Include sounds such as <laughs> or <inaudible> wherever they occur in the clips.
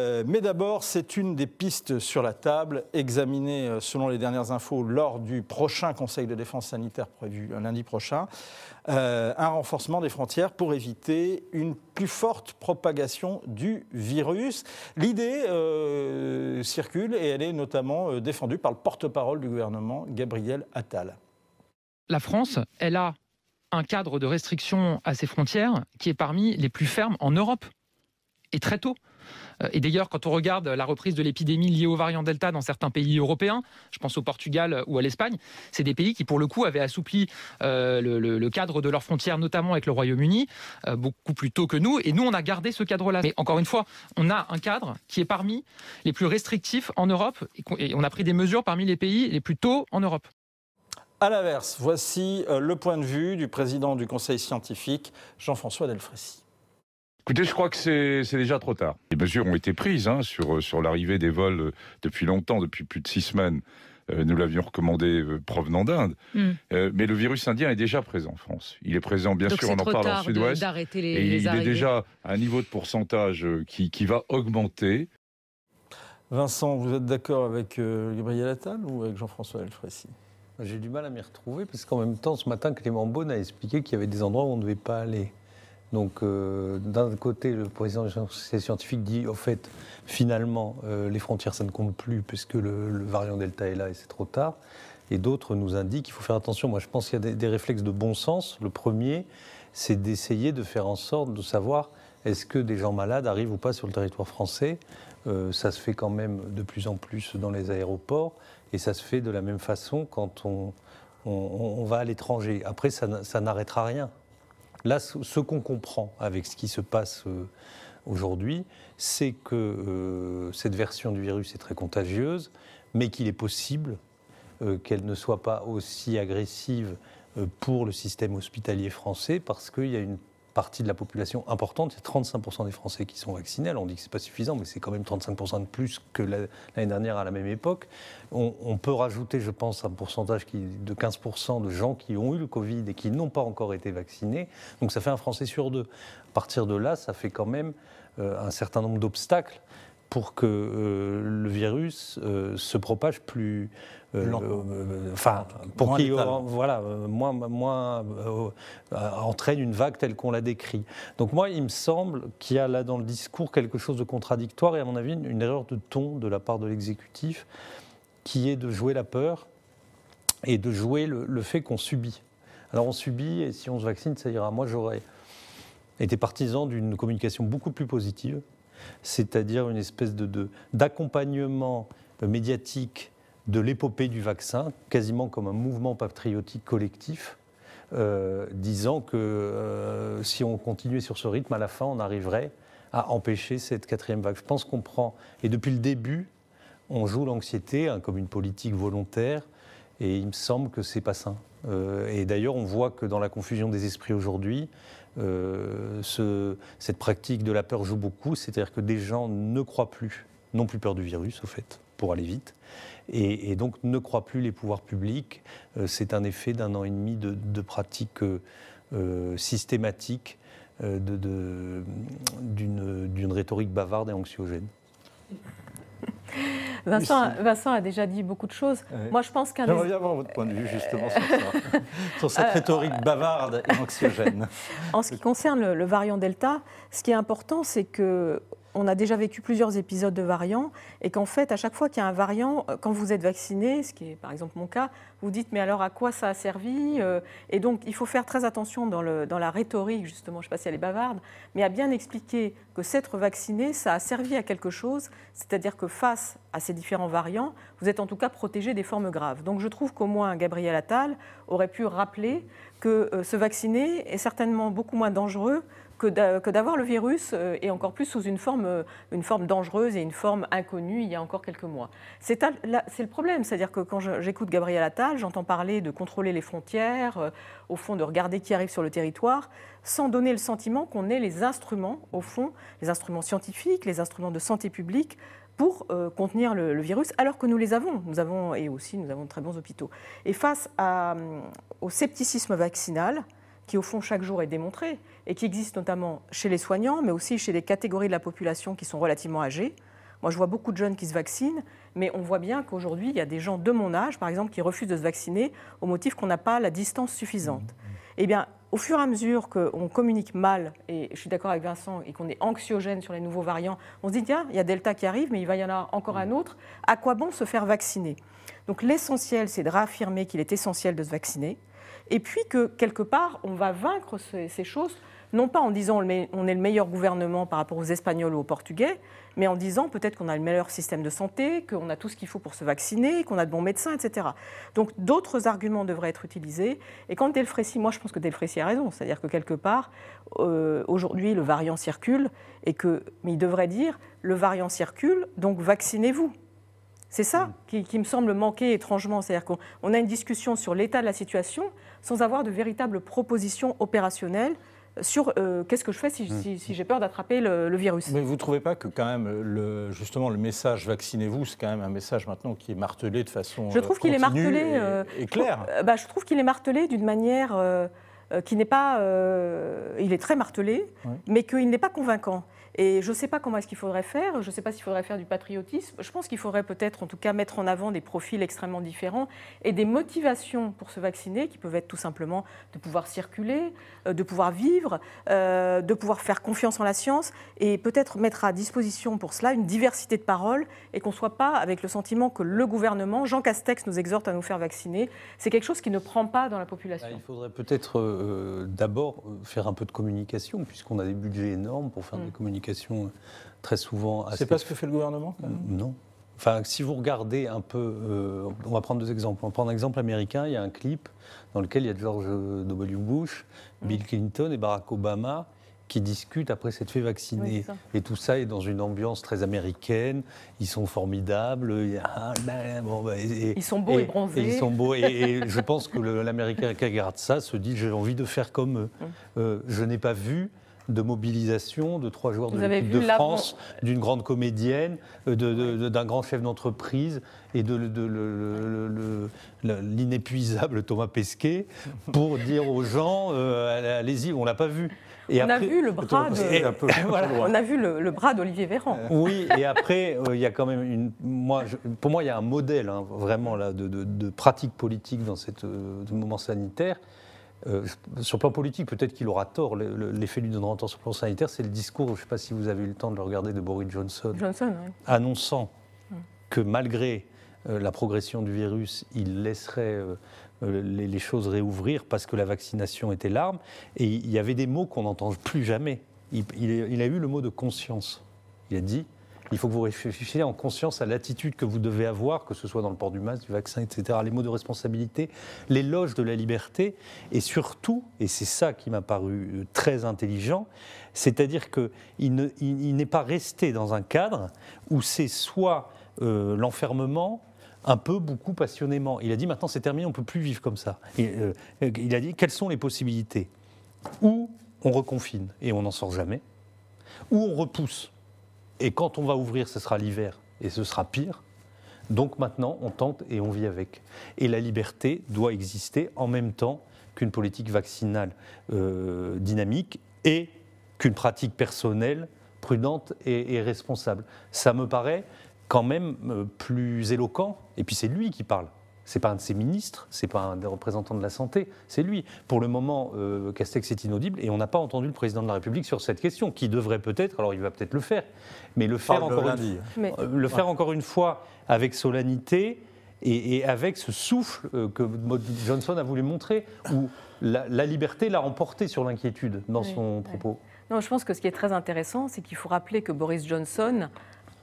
Euh, mais d'abord, c'est une des pistes sur la table, examinée euh, selon les dernières infos lors du prochain Conseil de défense sanitaire prévu euh, lundi prochain, un renforcement des frontières pour éviter une plus forte propagation du virus. L'idée circule et elle est notamment défendue par le porte-parole du gouvernement, Gabriel Attal. La France, elle a un cadre de restriction à ses frontières qui est parmi les plus fermes en Europe. Et très tôt. Euh, et d'ailleurs, quand on regarde la reprise de l'épidémie liée au variant Delta dans certains pays européens, je pense au Portugal ou à l'Espagne, c'est des pays qui, pour le coup, avaient assoupli euh, le, cadre de leurs frontières, notamment avec le Royaume-Uni, euh, beaucoup plus tôt que nous. Et nous, on a gardé ce cadre-là. Mais encore une fois, on a un cadre qui est parmi les plus restrictifs en Europe. Et on a pris des mesures parmi les pays les plus tôt en Europe. À l'inverse, voici le point de vue du président du Conseil scientifique, Jean-François Delfrécy. Écoutez, je crois que c'est déjà trop tard. Les mesures ont été prises hein, sur, l'arrivée des vols euh, depuis longtemps, depuis plus de six semaines. Euh, nous l'avions recommandé euh, provenant d'Inde. Hmm. mais le virus indien est déjà présent en France. Il est présent, bien sûr, on en parle en sud-ouest. Et il est déjà à un niveau de pourcentage qui, qui va augmenter. Vincent, vous êtes d'accord avec Gabriel Attal ou avec Jean-François Elfrécy J'ai du mal à m'y retrouver parce qu'en même temps, ce matin, Clément Beaune a expliqué qu'il y avait des endroits où on ne devait pas aller. Donc, euh, d'un côté, le président de la scientifique dit, au fait, finalement, euh, les frontières, ça ne compte plus, puisque le, variant Delta est là et c'est trop tard. Et d'autres nous indiquent qu'il faut faire attention. Moi, je pense qu'il y a des, réflexes de bon sens. Le premier, c'est d'essayer de faire en sorte de savoir est-ce que des gens malades arrivent ou pas sur le territoire français. Euh, ça se fait quand même de plus en plus dans les aéroports, et ça se fait de la même façon quand on, va à l'étranger. Après, ça n'arrêtera rien. Là, ce qu'on comprend avec ce qui se passe euh, aujourd'hui, c'est que euh, cette version du virus est très contagieuse, mais qu'il est possible euh, qu'elle ne soit pas aussi agressive pour le système hospitalier français parce qu'il y a une partie de la population importante. Il y 35% des Français qui sont vaccinés. on dit que ce n'est pas suffisant, mais c'est quand même 35% de plus que l'année dernière à la même époque. On, peut rajouter, je pense, un pourcentage de 15% de gens qui ont eu le Covid et qui n'ont pas encore été vaccinés. Donc ça fait un Français sur deux. À partir de là, ça fait quand même euh, un certain nombre d'obstacles pour que euh, le virus euh, se propage plus, euh, euh, enfin, pour qui, voilà, euh, moins, moins entraîne une vague telle qu'on la décrit. Donc moi, il me semble qu'il y a là dans le discours quelque chose de contradictoire et à mon avis une, erreur de ton de la part de l'exécutif qui est de jouer la peur et de jouer le, le fait qu'on subit. Alors on subit et si on se vaccine, ça ira. Moi, j'aurais été partisan d'une communication beaucoup plus positive, c'est-à-dire une espèce de d'accompagnement médiatique de l'épopée du vaccin, quasiment comme un mouvement patriotique collectif, euh, disant que euh, si on continuait sur ce rythme, à la fin, on arriverait à empêcher cette quatrième vague. Je pense qu'on prend, et depuis le début, on joue l'anxiété hein, comme une politique volontaire, et il me semble que c'est pas sain. Euh, et d'ailleurs, on voit que dans la confusion des esprits aujourd'hui, cette pratique de la peur joue beaucoup, c'est-à-dire que des gens ne croient plus, n'ont plus peur du virus, au fait pour aller vite. Et, donc ne croit plus les pouvoirs publics. Euh, c'est un effet d'un an et demi de, pratiques pratique euh, euh, systématique d'une, rhétorique bavarde et anxiogène. <laughs> Vincent, Vincent a déjà dit beaucoup de choses. Moi, je pense qu'un. J'aimerais bien avoir votre point de vue justement sur ça, <laughs> sur cette rhétorique bavarde et anxiogène. <laughs> En ce qui concerne le, le variant Delta, ce qui est important, c'est que on a déjà vécu plusieurs épisodes de variants et qu'en fait, à chaque fois qu'il y a un variant, euh, quand vous êtes vacciné, ce qui est par exemple mon cas, vous dites mais alors à quoi ça a servi euh, Et donc, il faut faire très attention dans, dans la rhétorique, justement, je ne sais pas si elle est bavarde, mais à bien expliquer que s'être vacciné, ça a servi à quelque chose, c'est-à-dire que face à ces différents variants, vous êtes en tout cas protégé des formes graves. Donc je trouve qu'au moins Gabriel Attal aurait pu rappeler que euh, se vacciner est certainement beaucoup moins dangereux que d'avoir le virus, euh, et encore plus sous une forme, euh, une forme dangereuse et une forme inconnue il y a encore quelques mois. C'est le problème, c'est-à-dire que quand j'écoute Gabriel Attal, j'entends parler de contrôler les frontières, euh, au fond de regarder qui arrive sur le territoire, sans donner le sentiment qu'on ait les instruments, au fond, les instruments scientifiques, les instruments de santé publique pour contenir le, virus, alors que nous les avons. Nous avons, et aussi, nous avons de très bons hôpitaux. Et face à, au scepticisme vaccinal, qui au fond chaque jour est démontré et qui existe notamment chez les soignants, mais aussi chez des catégories de la population qui sont relativement âgées. Moi, je vois beaucoup de jeunes qui se vaccinent, mais on voit bien qu'aujourd'hui, il y a des gens de mon âge, par exemple, qui refusent de se vacciner au motif qu'on n'a pas la distance suffisante. Mmh, mmh. Eh bien, au fur et à mesure qu'on communique mal, et je suis d'accord avec Vincent, et qu'on est anxiogène sur les nouveaux variants, on se dit, tiens, il y a Delta qui arrive, mais il va y en avoir encore mmh. un autre, à quoi bon se faire vacciner Donc l'essentiel, c'est de réaffirmer qu'il est essentiel de se vacciner, et puis que quelque part, on va vaincre ces, choses, non pas en disant on est le meilleur gouvernement par rapport aux Espagnols ou aux Portugais, mais en disant peut-être qu'on a le meilleur système de santé, qu'on a tout ce qu'il faut pour se vacciner, qu'on a de bons médecins, etc. Donc d'autres arguments devraient être utilisés. Et quand Delfrécy, moi je pense que Delfrécy a raison, c'est-à-dire que quelque part, euh, aujourd'hui le variant circule, et que, mais il devrait dire, le variant circule, donc vaccinez-vous. C'est ça mm. qui, me semble manquer étrangement. C'est-à-dire qu'on a une discussion sur l'état de la situation sans avoir de véritables propositions opérationnelles sur euh, qu'est-ce que je fais si, mm. j'ai peur d'attraper le, virus. Mais vous ne trouvez pas que quand même, justement, le message vaccinez-vous, c'est quand même un message maintenant qui est martelé de façon je trouve euh, qu'il est martelé, euh, bah, Je, trouve qu'il est martelé d'une manière qui n'est pas... il est très martelé, mais qu'il n'est pas convaincant. Et je ne sais pas comment est-ce qu'il faudrait faire, je ne sais pas s'il faudrait faire du patriotisme. Je pense qu'il faudrait peut-être en tout cas mettre en avant des profils extrêmement différents et des motivations pour se vacciner qui peuvent être tout simplement de pouvoir circuler, euh, de pouvoir vivre, euh, de pouvoir faire confiance en la science et peut-être mettre à disposition pour cela une diversité de paroles et qu'on ne soit pas avec le sentiment que le gouvernement, Jean Castex nous exhorte à nous faire vacciner. C'est quelque chose qui ne prend pas dans la population. Bah, il faudrait peut-être euh, d'abord faire un peu de communication puisqu'on a des budgets énormes pour faire mmh. des communications euh, très souvent. C'est pas ce que fait le gouvernement quand même Non. Enfin, si vous regardez un peu, euh, on va prendre deux exemples. On prendre un exemple américain. Il y a un clip dans lequel il y a George W. Bush, mm. Bill Clinton et Barack Obama qui discutent après s'être fait vacciner. et tout ça est dans une ambiance très américaine. Ils sont formidables. Bah, ils sont beaux et, bronzés. ils sont beaux. et, <laughs> je pense que l'Américain qui regarde ça se dit j'ai envie de faire comme eux. Mm. Euh, je n'ai pas vu de mobilisation de trois joueurs de France, d'une grande comédienne, euh, d'un de, grand chef d'entreprise et de, l'inépuisable Thomas Pesquet <laughs> pour dire aux gens euh, allez-y, on l'a pas vu. Et on, a vu le bras <laughs> on a vu le, bras d'Olivier Véran. Euh, oui, et après, il y a quand même une. Moi, pour moi, il y a un modèle hein, vraiment là, de, de, pratique politique dans cette, ce moment sanitaire euh, sur le plan politique, peut-être qu'il aura tort. L'effet lui donnera tort sur le plan sanitaire. C'est le discours, je ne sais pas si vous avez eu le temps de le regarder, de Boris Johnson, annonçant que malgré euh, la progression du virus, il laisserait euh, les, choses réouvrir parce que la vaccination était l'arme. Et il y avait des mots qu'on n'entend plus jamais. il a eu le mot de conscience. Il a dit il faut que vous réfléchissiez en conscience à l'attitude que vous devez avoir, que ce soit dans le port du masque, du vaccin, etc., les mots de responsabilité, l'éloge de la liberté, et surtout, et c'est ça qui m'a paru euh, très intelligent, c'est-à-dire qu'il n'est pas resté dans un cadre où c'est soit euh, l'enfermement, un peu, beaucoup, passionnément. Il a dit maintenant c'est terminé, on ne peut plus vivre comme ça. Et, euh, il a dit quelles sont les possibilités Ou on reconfine et on n'en sort jamais, ou on repousse et quand on va ouvrir, ce sera l'hiver et ce sera pire. Donc maintenant, on tente et on vit avec. Et la liberté doit exister en même temps qu'une politique vaccinale euh, dynamique et qu'une pratique personnelle prudente et, responsable. Ça me paraît quand même euh, plus éloquent, et puis c'est lui qui parle, n'est pas un de ses ministres, c'est pas un des représentants de la santé, c'est lui. Pour le moment, euh, Castex est inaudible et on n'a pas entendu le président de la République sur cette question, qui devrait peut-être, alors il va peut-être le faire, mais le faire, encore, une, euh, le faire encore une fois avec solennité et, avec ce souffle euh, que Johnson a voulu montrer, où la, liberté l'a remporté sur l'inquiétude dans son propos. Non, je pense que ce qui est très intéressant, c'est qu'il faut rappeler que Boris Johnson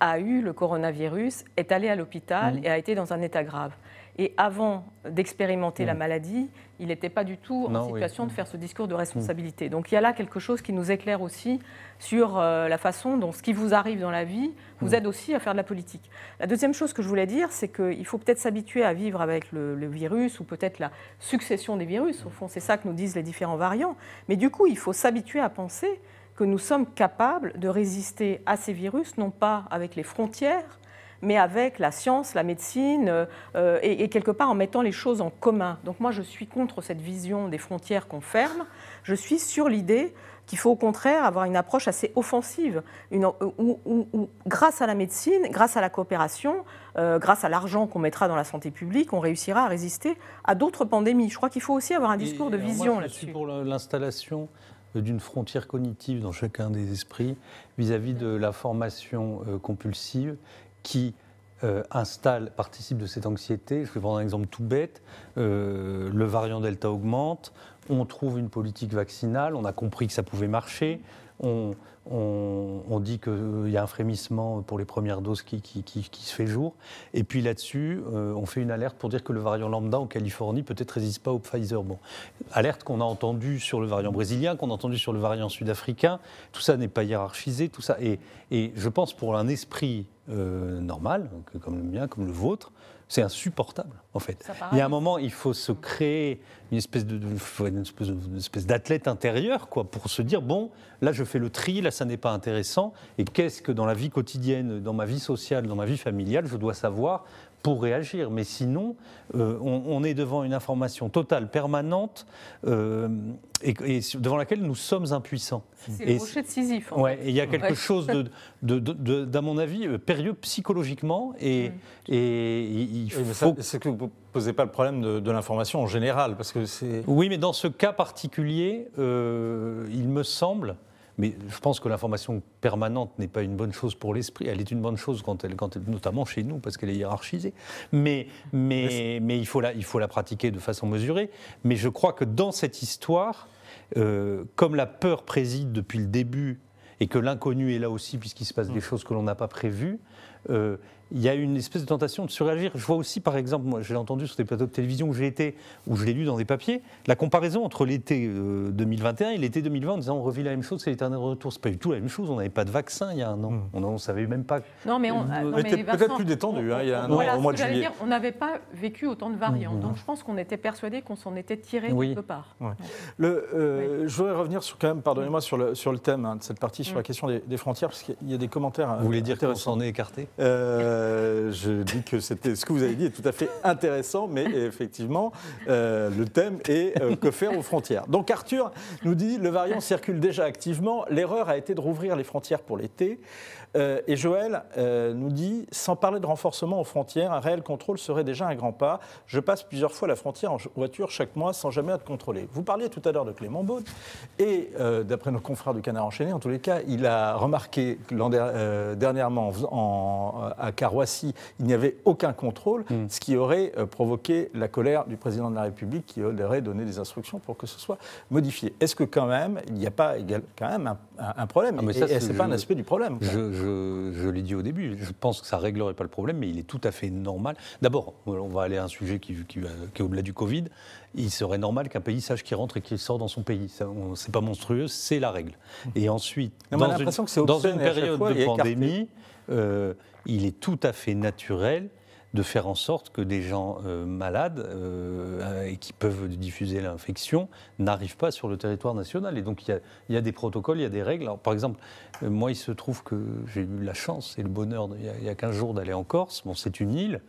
a eu le coronavirus, est allé à l'hôpital mmh. et a été dans un état grave. Et avant d'expérimenter la mm. maladie, il n'était pas du tout en situation de faire ce discours de responsabilité. Mm. Donc il y a là quelque chose qui nous éclaire aussi sur euh, la façon dont ce qui vous arrive dans la vie vous mm. aide aussi à faire de la politique. La deuxième chose que je voulais dire, c'est qu'il faut peut-être s'habituer à vivre avec le, le virus ou peut-être la succession des virus. Au fond, c'est ça que nous disent les différents variants. Mais du coup, il faut s'habituer à penser que nous sommes capables de résister à ces virus, non pas avec les frontières, mais avec la science, la médecine, euh, euh, et, quelque part en mettant les choses en commun. Donc moi, je suis contre cette vision des frontières qu'on ferme. Je suis sur l'idée qu'il faut au contraire avoir une approche assez offensive, une, euh, où, grâce à la médecine, grâce à la coopération, grâce à l'argent qu'on mettra dans la santé publique, on réussira à résister à d'autres pandémies. Je crois qu'il faut aussi avoir un discours de vision là-dessus. Pour l'installation d'une frontière cognitive dans chacun des esprits vis à -vis de la formation compulsive qui euh, installe, participe de cette anxiété. Je vais prendre un exemple tout bête. Euh, le variant Delta augmente, on trouve une politique vaccinale, on a compris que ça pouvait marcher, on, dit qu'il euh, y a un frémissement pour les premières doses qui, se fait jour. Et puis là-dessus, euh, on fait une alerte pour dire que le variant lambda en Californie peut-être résiste pas au Pfizer. Bon, alerte qu'on a entendue sur le variant brésilien, qu'on a entendue sur le variant sud-africain. Tout ça n'est pas hiérarchisé, tout ça. Et, je pense pour un esprit euh, normal, comme le mien, comme le vôtre, c'est insupportable, en fait. Il y a un moment, il faut se créer une espèce d'athlète intérieur, quoi, pour se dire bon, là, je fais le tri, là, ça n'est pas intéressant. Et qu'est-ce que dans la vie quotidienne, dans ma vie sociale, dans ma vie familiale, je dois savoir pour réagir. Mais sinon, euh, on, est devant une information totale, permanente, euh, et, devant laquelle nous sommes impuissants. C'est le rocher de Sisyphe. Ouais, il y a quelque chose, de, à mon avis, euh, périlleux psychologiquement. Et, mm. et il faut... C'est que vous ne posez pas le problème de, l'information en général. Parce que oui, mais dans ce cas particulier, il me semble mais je pense que l'information permanente n'est pas une bonne chose pour l'esprit. Elle est une bonne chose quand elle, quand elle, notamment chez nous, parce qu'elle est hiérarchisée. Mais, mais, mais il, faut la, il faut la pratiquer de façon mesurée. Mais je crois que dans cette histoire, euh, comme la peur préside depuis le début et que l'inconnu est là aussi puisqu'il se passe mm. des choses que l'on n'a pas prévues, euh, il y a une espèce de tentation de suragir Je vois aussi, par exemple, moi, j'ai entendu sur des plateaux de télévision où j'ai été, où je l'ai lu dans des papiers, la comparaison entre l'été 2021 euh, et l'été 2020 en disant on revit la même chose, c'est l'éternel retour. C'est pas du tout la même chose. On n'avait pas de vaccin il y a un an. Hmm. On ne savait même pas. Non, mais on, euh, était peut-être plus détendu hein, il y a un an, au mois de juillet. Dire, on n'avait pas vécu autant de variants. Hmm. Donc je pense qu'on était persuadé qu'on s'en était tiré oui. quelque part. Le, euh, Je voudrais revenir sur, quand même, pardonnez-moi, sur le, sur le thème hein, de cette partie, sur la hmm. question des, frontières, parce qu'il y a des commentaires. Vous voulez dire qu'on s'en est écarté euh, je dis que c'était ce que vous avez dit est tout à fait intéressant, mais <laughs> effectivement, euh, le thème est euh, que faire aux frontières. Donc Arthur nous dit le variant circule déjà activement. L'erreur a été de rouvrir les frontières pour l'été. et Joël nous dit sans parler de renforcement aux frontières, un réel contrôle serait déjà un grand pas. Je passe plusieurs fois la frontière en voiture chaque mois sans jamais être contrôlé. Vous parliez tout à l'heure de Clément Baud. et d'après nos confrères du Canard enchaîné, en tous les cas, il a remarqué dernièrement en, qu'à il n'y avait aucun contrôle, hmm. ce qui aurait euh, provoqué la colère du président de la République qui aurait donné des instructions pour que ce soit modifié. Est-ce que quand même, il n'y a pas quand même un, problème ah, Et ce n'est pas un aspect du problème. Je, l'ai dit au début, je pense que ça réglerait pas le problème, mais il est tout à fait normal. D'abord, on va aller à un sujet qui, est au-delà du Covid. Il serait normal qu'un pays sache qui rentre et qu'il sort dans son pays. C'est pas monstrueux, c'est la règle. Hmm. Et ensuite, dans, une, que dans une période de pandémie, euh, il est tout à fait naturel de faire en sorte que des gens euh, malades euh, et qui peuvent diffuser l'infection n'arrivent pas sur le territoire national. Et donc il y, a, des protocoles, il y a des règles. par exemple, moi il se trouve que j'ai eu la chance et le bonheur il y, a 15 jours d'aller en Corse. Bon, c'est une île,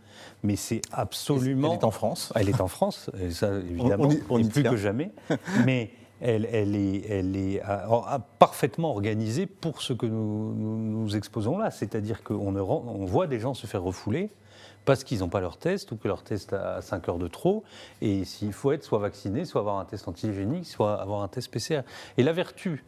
mais c'est absolument. Elle est en France. Elle est en France, et ça évidemment, plus que jamais. <laughs> Mais elle, est, euh, euh, parfaitement organisée pour ce que nous exposons là. C'est-à-dire qu'on on voit des gens se faire refouler parce qu'ils n'ont pas leur test ou que leur test a 5 heures de trop. Et s'il faut être soit vacciné, soit avoir un test antigénique, soit avoir un test PCR. Et la vertu,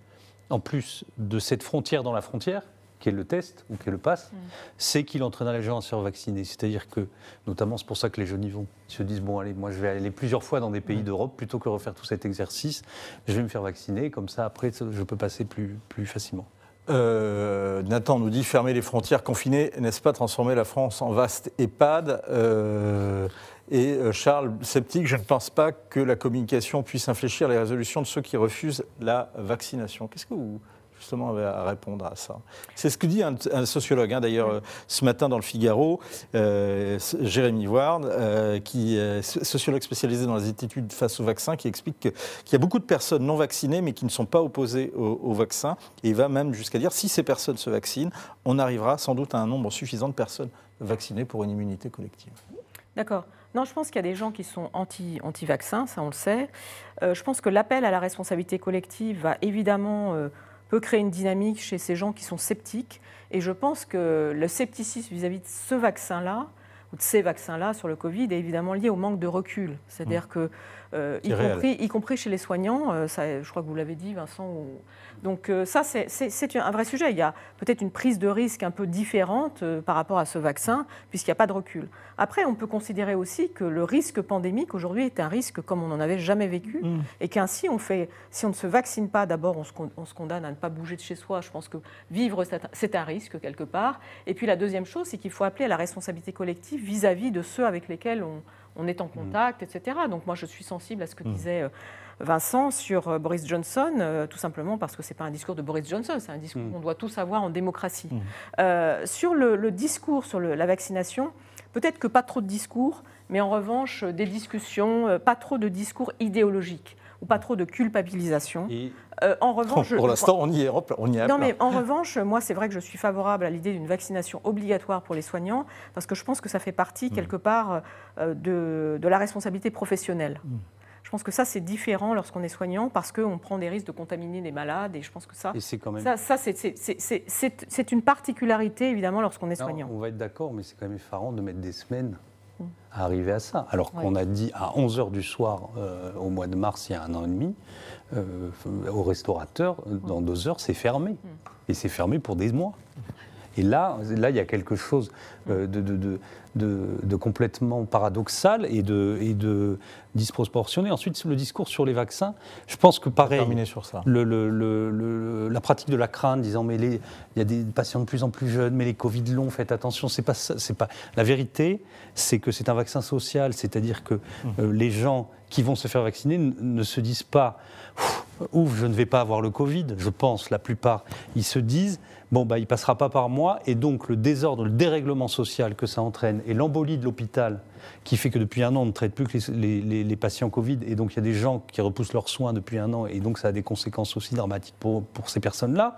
en plus de cette frontière dans la frontière, le test ou qui le passe, mm. c'est qu'il entraîne les gens à se faire vacciner. C'est-à-dire que, notamment, c'est pour ça que les jeunes y vont. Ils se disent bon, allez, moi, je vais aller plusieurs fois dans des pays mm. d'Europe plutôt que refaire tout cet exercice. Je vais me faire vacciner, comme ça, après, je peux passer plus, plus facilement. Euh, Nathan nous dit fermer les frontières, confiner, n'est-ce pas transformer la France en vaste EHPAD euh, Et euh, Charles, sceptique, je ne pense pas que la communication puisse infléchir les résolutions de ceux qui refusent la vaccination. Qu'est-ce que vous justement à répondre à ça. C'est ce que dit un, sociologue, hein, d'ailleurs, euh, ce matin dans le Figaro, euh, Jérémy Ward, euh, qui est sociologue spécialisé dans les études face au vaccin, qui explique qu'il y a beaucoup de personnes non vaccinées, mais qui ne sont pas opposées au, vaccins, vaccin. Et il va même jusqu'à dire, si ces personnes se vaccinent, on arrivera sans doute à un nombre suffisant de personnes vaccinées pour une immunité collective. D'accord. Non, je pense qu'il y a des gens qui sont anti-vaccins, ça on le sait. je pense que l'appel à la responsabilité collective va évidemment peut créer une dynamique chez ces gens qui sont sceptiques. Et je pense que le scepticisme vis-à-vis de ce vaccin-là, ou de ces vaccins-là sur le Covid, est évidemment lié au manque de recul. C'est-à-dire mmh. que euh, y, compris, y, compris, chez les soignants. Euh, je crois que vous l'avez dit, Vincent. Donc euh, ça, c'est un vrai sujet. Il y a peut-être une prise de risque un peu différente par rapport à ce vaccin, puisqu'il n'y a pas de recul. Après, on peut considérer aussi que le risque pandémique aujourd'hui est un risque comme on n'en avait jamais vécu, mmh. et qu'ainsi, on fait, si on ne se vaccine pas, d'abord, on, se condamne à ne pas bouger de chez soi. Je pense que vivre, c'est un risque quelque part. Et puis la deuxième chose, c'est qu'il faut appeler à la responsabilité collective vis à -vis de ceux avec lesquels on on est en mm. contact, etc. Donc moi, je suis sensible à ce que mm. disait euh, Vincent sur euh, Boris Johnson, euh, tout simplement parce que ce n'est pas un discours de Boris Johnson, c'est un discours mm. qu'on doit tous avoir en démocratie. sur le, discours sur la vaccination, peut-être que pas trop de discours, mais en revanche des discussions, pas trop de discours idéologiques ou pas trop de culpabilisation. Euh, en revanche, pour l'instant, on y est. On y est non, mais en revanche, moi, c'est vrai que je suis favorable à l'idée d'une vaccination obligatoire pour les soignants, parce que je pense que ça fait partie, mm. quelque part, euh, de, de, la responsabilité professionnelle. Mm. Je pense que ça, c'est différent lorsqu'on est soignant parce qu'on prend des risques de contaminer les malades. Et je pense que ça, c'est quand même... ça, c'est une particularité, évidemment, lorsqu'on est soignant. on va être d'accord, mais c'est quand même effarant de mettre des semaines à arriver à ça. Alors qu'on a dit à 11h du soir euh, au mois de mars, il y a un an et demi, euh, au restaurateur, dans deux heures, c'est fermé. Mm. Et c'est fermé pour des mois. Et là, là il y a quelque chose euh, de, complètement paradoxal et de, disproportionné. Ensuite, le discours sur les vaccins, je pense que pareil. sur ça. la pratique de la crainte, disant mais il y a des patients de plus en plus jeunes, mais les Covid longs, faites attention. C'est pas, c'est pas. La vérité, c'est que c'est un vaccin social, c'est-à-dire que mmh. euh, les gens qui vont se faire vacciner ne, se disent pas ouf, je ne vais pas avoir le Covid, je pense, la plupart, ils se disent, bon, bah, il passera pas par moi, et donc le désordre, le dérèglement social que ça entraîne, et l'embolie de l'hôpital, qui fait que depuis un an, on ne traite plus que les, patients Covid, et donc il y a des gens qui repoussent leurs soins depuis un an, et donc ça a des conséquences aussi dramatiques pour, ces personnes-là,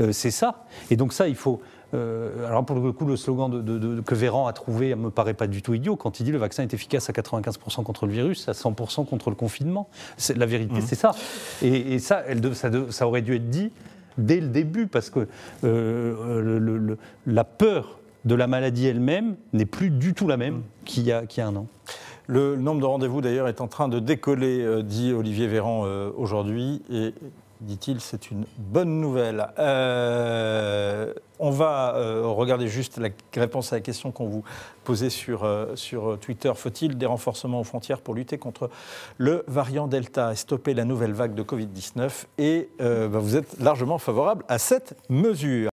euh, c'est ça. Et donc ça, il faut euh, alors pour le coup, le slogan que Véran a trouvé ne me paraît pas du tout idiot. Quand il dit le vaccin est efficace à 95% contre le virus, à 100% contre le confinement, la vérité mmh. c'est ça. Et, ça, elle, ça, ça, aurait dû être dit dès le début parce que euh, euh, le, la peur de la maladie elle-même n'est plus du tout la même mmh. qu'il y, a un an. Le nombre de rendez-vous d'ailleurs est en train de décoller, dit Olivier Véran aujourd'hui. Et dit-il, c'est une bonne nouvelle. Euh, on va euh, regarder juste la réponse à la question qu'on vous posait sur, euh, sur Twitter. Faut-il des renforcements aux frontières pour lutter contre le variant Delta et stopper la nouvelle vague de Covid-19 Et bah, vous êtes largement favorable à cette mesure.